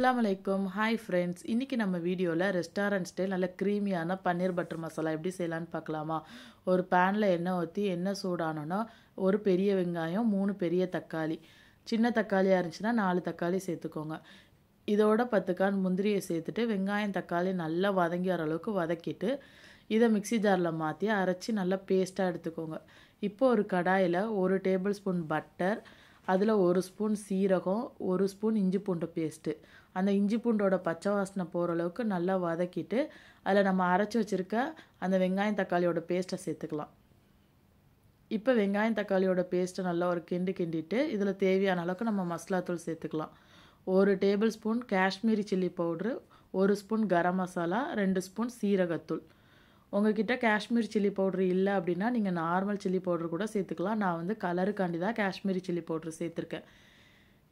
அஸ்லாம் வலைக்கம் hi friends இன்றைக்கி நம்ம வீடியோவில் ரெஸ்டாரண்ட் ஸ்டைல் நல்ல க்ரீமியான பன்னீர் பட்டர் மசாலா எப்படி செய்யலான்னு பார்க்கலாமா ஒரு பேனில் எண்ணெய் ஊற்றி எண்ணெய் சூடானோன்னா ஒரு பெரிய வெங்காயம் மூணு பெரிய தக்காளி சின்ன தக்காளியாக இருந்துச்சுன்னா நாலு தக்காளி சேர்த்துக்கோங்க இதோட பத்து கான் முந்திரியை சேர்த்துட்டு வெங்காயம் தக்காளி நல்லா வதங்கி வர அளவுக்கு வதக்கிட்டு இதை மிக்சி ஜாரில் மாற்றி அரைச்சி நல்லா பேஸ்ட்டாக எடுத்துக்கோங்க இப்போ ஒரு கடாயில் ஒரு டேபிள் ஸ்பூன் பட்டர் அதில் ஒரு ஸ்பூன் சீரகம் ஒரு ஸ்பூன் இஞ்சி பூண்டு பேஸ்ட்டு அந்த இஞ்சி பூண்டோட பச்சை வாசனை போகிற அளவுக்கு நல்லா வதக்கிட்டு அதில் நம்ம அரைச்சி வச்சுருக்க அந்த வெங்காயம் தக்காளியோட பேஸ்ட்டை சேர்த்துக்கலாம் இப்போ வெங்காயம் தக்காளியோட பேஸ்ட்டை நல்லா ஒரு கிண்டு கிண்டிட்டு இதில் தேவையான அளவுக்கு நம்ம மசாலாத்தூள் சேர்த்துக்கலாம் ஒரு tablespoon Kashmiri chilli powder ஒரு ஸ்பூன் கரம் மசாலா ரெண்டு ஸ்பூன் சீரகத்தூள் உங்கள்கிட்ட காஷ்மீர் சில்லி பவுட்ரு இல்லை அப்படின்னா நீங்கள் நார்மல் சில்லி பவுட்ரு கூட சேர்த்துக்கலாம் நான் வந்து கலருக்காண்டி தான் காஷ்மீரி சில்லி பவுட்ரு சேர்த்துருக்கேன்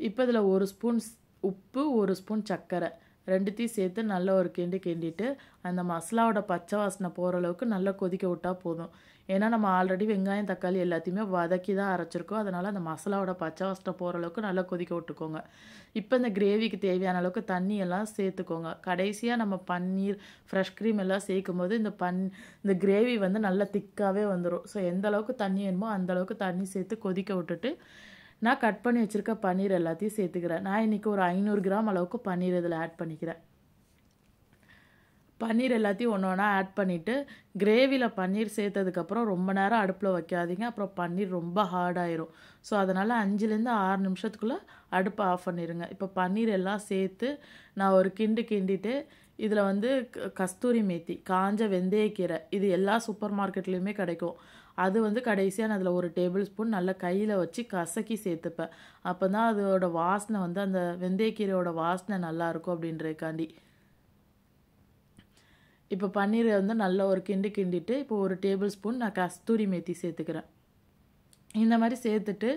இப்போ இதில் ஒரு ஸ்பூன் உப்பு ஒரு ஸ்பூன் சர்க்கரை ரெண்டுத்தையும் சேர்த்து நல்ல ஒரு கிண்டு கிண்டிட்டு அந்த மசாலாவோட பச்சை வாசனை போகிற அளவுக்கு நல்லா கொதிக்க விட்டால் போதும் ஏன்னா நம்ம ஆல்ரெடி வெங்காயம் தக்காளி எல்லாத்தையுமே வதக்கி தான் அரைச்சிருக்கோம் அதனால் அந்த மசாலாவோட பச்சை வாசனை போகிற அளவுக்கு நல்லா கொதிக்க விட்டுக்கோங்க இப்போ இந்த கிரேவிக்கு தேவையான அளவுக்கு தண்ணியெல்லாம் சேர்த்துக்கோங்க கடைசியாக நம்ம பன்னீர் ஃப்ரெஷ் க்ரீம் எல்லாம் சேர்க்கும் போது இந்த பன் இந்த கிரேவி வந்து நல்லா திக்காகவே வந்துடும் ஸோ எந்த அளவுக்கு தண்ணி வேணுமோ அந்தளவுக்கு தண்ணி சேர்த்து கொதிக்க விட்டுட்டு நான் கட் பண்ணி வச்சுருக்க பன்னீர் எல்லாத்தையும் சேர்த்துக்கிறேன் நான் இன்றைக்கி ஒரு ஐநூறு கிராம் அளவுக்கு பன்னீர் இதில் ஆட் பண்ணிக்கிறேன் பன்னீர் எல்லாத்தையும் ஒன்று ஒன்றா ஆட் பண்ணிவிட்டு கிரேவியில் பன்னீர் சேர்த்ததுக்கப்புறம் ரொம்ப நேரம் அடுப்பில் வைக்காதீங்க அப்புறம் பன்னீர் ரொம்ப ஹார்டாயிரும் ஸோ அதனால் அஞ்சுலேருந்து ஆறு நிமிஷத்துக்குள்ளே அடுப்பை ஆஃப் பண்ணிடுங்க இப்போ பன்னீர் எல்லாம் சேர்த்து நான் ஒரு கிண்டு கிண்டிட்டு இதில் வந்து கஸ்தூரி மேத்தி காஞ்ச வெந்தயக்கீரை இது எல்லா சூப்பர் மார்க்கெட்லேயுமே கிடைக்கும் அது வந்து கடைசியாக நான் அதில் ஒரு டேபிள் ஸ்பூன் நல்லா கையில் வச்சு கசக்கி சேர்த்துப்பேன் அப்போ தான் அதோடய வாசனை வந்து அந்த வெந்தயக்கீரையோட வாசனை நல்லாயிருக்கும் அப்படின்றதுக்காண்டி இப்போ பன்னீரை வந்து நல்லா ஒரு கிண்டு கிண்டிட்டு இப்போ ஒரு டேபிள் ஸ்பூன் நான் கஸ்தூரி மேத்தி சேர்த்துக்கிறேன் இந்த மாதிரி சேர்த்துட்டு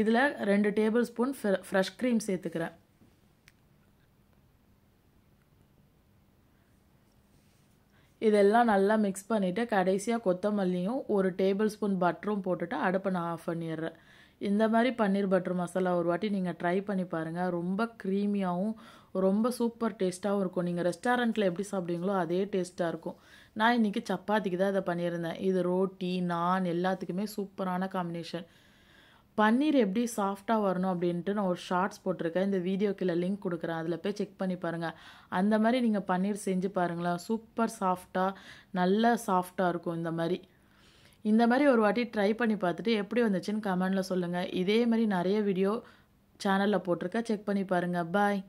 இதில் ரெண்டு டேபிள் ஸ்பூன் ஃப்ரெஷ் க்ரீம் சேர்த்துக்கிறேன் இதெல்லாம் நல்லா மிக்ஸ் பண்ணிவிட்டு கடைசியாக கொத்தமல்லியும் ஒரு டேபிள் ஸ்பூன் பட்டரும் போட்டுட்டு அடுப்பை நான் ஆஃப் பண்ணிடுறேன் இந்த மாதிரி பன்னீர் பட்டர் மசாலா ஒரு வாட்டி நீங்கள் ட்ரை பண்ணி பாருங்கள் ரொம்ப க்ரீமியாகவும் ரொம்ப சூப்பர் டேஸ்ட்டாகவும் இருக்கும் நீங்கள் ரெஸ்டாரண்ட்டில் எப்படி சாப்பிடுவீங்களோ அதே டேஸ்ட்டாக இருக்கும் நான் இன்றைக்கி சப்பாத்திக்கு தான் இதை பண்ணியிருந்தேன் இது ரோட்டி நான் எல்லாத்துக்குமே சூப்பரான காம்பினேஷன் பன்னீர் எப்படி சாஃப்டாக வரணும் அப்படின்ட்டு நான் ஒரு ஷார்ட்ஸ் போட்டிருக்கேன் இந்த வீடியோ கீழே லிங்க் கொடுக்குறேன் அதில் போய் செக் பண்ணி பாருங்கள் அந்த மாதிரி நீங்கள் பன்னீர் செஞ்சு பாருங்களேன் சூப்பர் சாஃப்டாக நல்ல சாஃப்டாக இருக்கும் இந்த மாதிரி இந்த மாதிரி ஒரு வாட்டி ட்ரை பண்ணி பார்த்துட்டு எப்படி வந்துச்சுன்னு கமெண்டில் சொல்லுங்கள் இதே மாதிரி நிறைய வீடியோ சேனலில் போட்டிருக்கேன் செக் பண்ணி பாருங்கள் பாய்